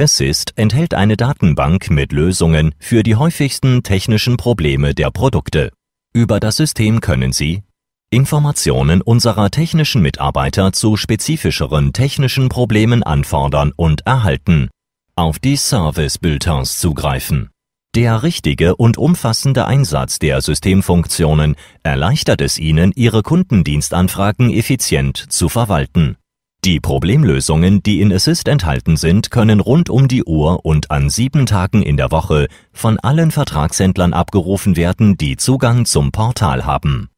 Assist enthält eine Datenbank mit Lösungen für die häufigsten technischen Probleme der Produkte. Über das System können Sie Informationen unserer technischen Mitarbeiter zu spezifischeren technischen Problemen anfordern und erhalten, auf die Service-Bulletins zugreifen. Der richtige und umfassende Einsatz der Systemfunktionen erleichtert es Ihnen, Ihre Kundendienstanfragen effizient zu verwalten. Die Problemlösungen, die in Assist enthalten sind, können rund um die Uhr und an sieben Tagen in der Woche von allen Vertragshändlern abgerufen werden, die Zugang zum Portal haben